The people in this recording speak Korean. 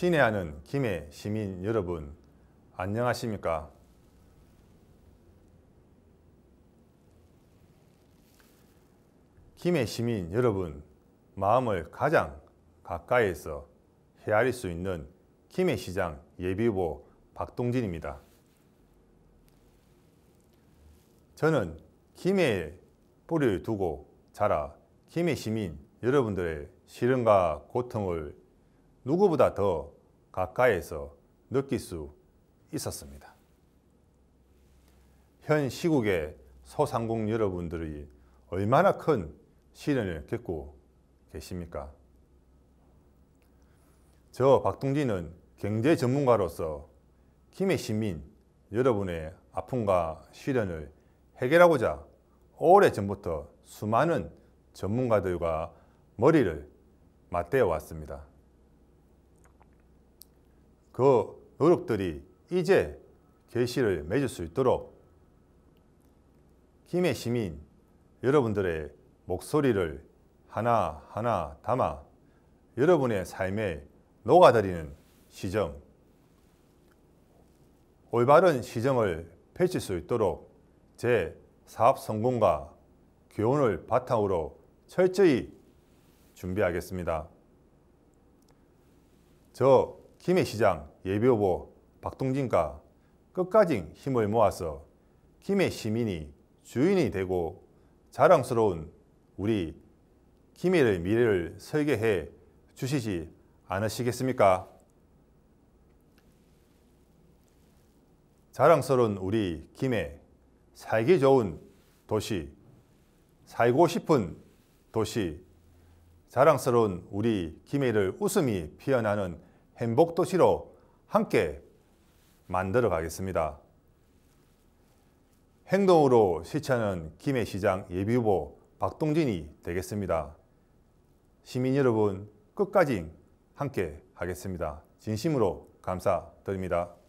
친애하는 김해 시민 여러분 안녕하십니까? 김해 시민 여러분 마음을 가장 가까이에서 헤아릴 수 있는 김해시장 예비후보 박동진입니다. 저는 김해에 뿌리를 두고 자라 김해 시민 여러분들의 시름과 고통을 누구보다 더 가까이에서 느낄 수 있었습니다. 현 시국의 소상공 여러분들이 얼마나 큰 시련을 겪고 계십니까? 저 박동진은 경제 전문가로서 김해 시민 여러분의 아픔과 시련을 해결하고자 오래전부터 수많은 전문가들과 머리를 맞대어 왔습니다. 그 노력들이 이제 결실을 맺을 수 있도록 김해 시민 여러분들의 목소리를 하나하나 담아 여러분의 삶에 녹아들이는 시정, 올바른 시정을 펼칠 수 있도록 제 사업 성공과 교훈을 바탕으로 철저히 준비하겠습니다. 저 김해시장 예비후보 박동진과 끝까지 힘을 모아서 김해 시민이 주인이 되고 자랑스러운 우리 김해의 미래를 설계해 주시지 않으시겠습니까? 자랑스러운 우리 김해 살기 좋은 도시 살고 싶은 도시 자랑스러운 우리 김해를 웃음이 피어나는 행복도시로 함께 만들어 가겠습니다. 행동으로 실천은 김해시장 예비후보 박동진이 되겠습니다. 시민 여러분 끝까지 함께 하겠습니다. 진심으로 감사드립니다.